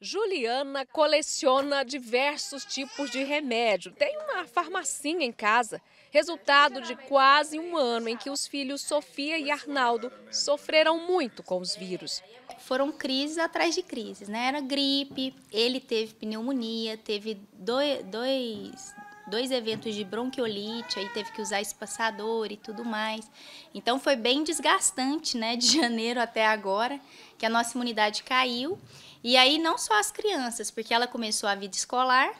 Juliana coleciona diversos tipos de remédio. Tem uma farmacinha em casa, resultado de quase um ano em que os filhos Sofia e Arnaldo sofreram muito com os vírus. Foram crises atrás de crises, né? Era gripe, ele teve pneumonia, teve dois, dois dois eventos de bronquiolite, aí teve que usar espaçador e tudo mais. Então foi bem desgastante, né, de janeiro até agora, que a nossa imunidade caiu. E aí não só as crianças, porque ela começou a vida escolar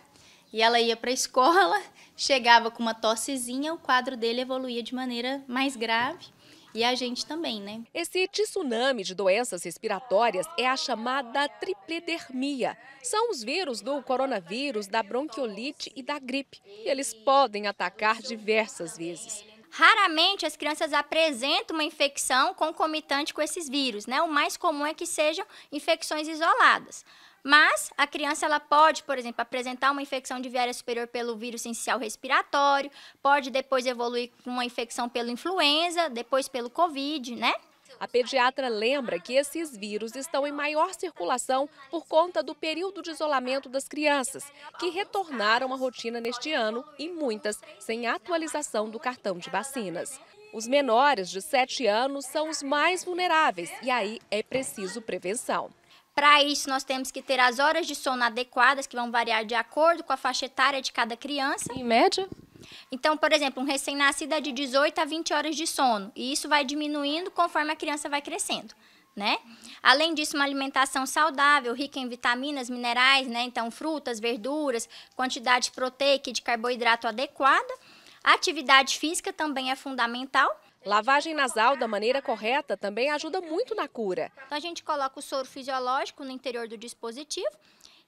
e ela ia para a escola, chegava com uma tossezinha, o quadro dele evoluía de maneira mais grave e a gente também, né? Esse tsunami de doenças respiratórias é a chamada tripledermia. São os vírus do coronavírus, da bronquiolite e da gripe. E eles podem atacar diversas vezes. Raramente as crianças apresentam uma infecção concomitante com esses vírus, né? O mais comum é que sejam infecções isoladas. Mas a criança ela pode, por exemplo, apresentar uma infecção de viária superior pelo vírus essencial respiratório, pode depois evoluir com uma infecção pelo influenza, depois pelo Covid, né? A pediatra lembra que esses vírus estão em maior circulação por conta do período de isolamento das crianças, que retornaram à rotina neste ano e muitas sem atualização do cartão de vacinas. Os menores de 7 anos são os mais vulneráveis e aí é preciso prevenção. Para isso, nós temos que ter as horas de sono adequadas, que vão variar de acordo com a faixa etária de cada criança. Em média? Então, por exemplo, um recém-nascido é de 18 a 20 horas de sono, e isso vai diminuindo conforme a criança vai crescendo. Né? Além disso, uma alimentação saudável, rica em vitaminas, minerais, né? Então, frutas, verduras, quantidade proteica e de carboidrato adequada. atividade física também é fundamental. Lavagem nasal da maneira correta também ajuda muito na cura. Então a gente coloca o soro fisiológico no interior do dispositivo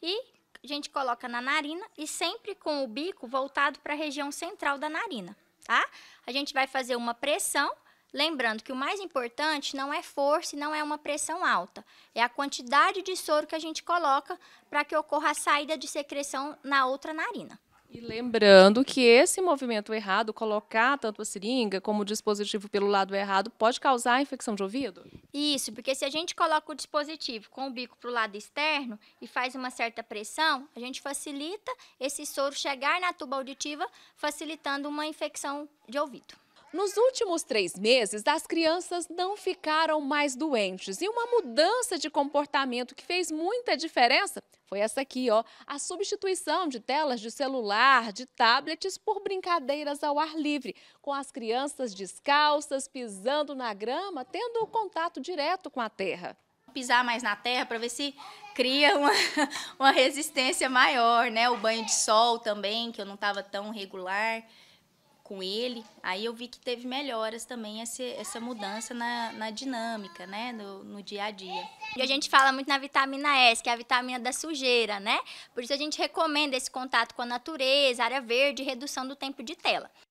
e a gente coloca na narina e sempre com o bico voltado para a região central da narina, tá? A gente vai fazer uma pressão Lembrando que o mais importante não é força e não é uma pressão alta, é a quantidade de soro que a gente coloca para que ocorra a saída de secreção na outra narina. E lembrando que esse movimento errado, colocar tanto a seringa como o dispositivo pelo lado errado, pode causar infecção de ouvido? Isso, porque se a gente coloca o dispositivo com o bico para o lado externo e faz uma certa pressão, a gente facilita esse soro chegar na tuba auditiva, facilitando uma infecção de ouvido. Nos últimos três meses, as crianças não ficaram mais doentes e uma mudança de comportamento que fez muita diferença foi essa aqui, ó, a substituição de telas de celular, de tablets por brincadeiras ao ar livre, com as crianças descalças, pisando na grama, tendo contato direto com a terra pisar mais na terra para ver se cria uma, uma resistência maior, né? O banho de sol também, que eu não estava tão regular com ele, aí eu vi que teve melhoras também essa, essa mudança na, na dinâmica, né, no, no, dia a dia. E a gente fala muito na vitamina S, que é a vitamina da sujeira, né? Por isso a gente recomenda esse contato com a natureza, área verde, redução do tempo de tela.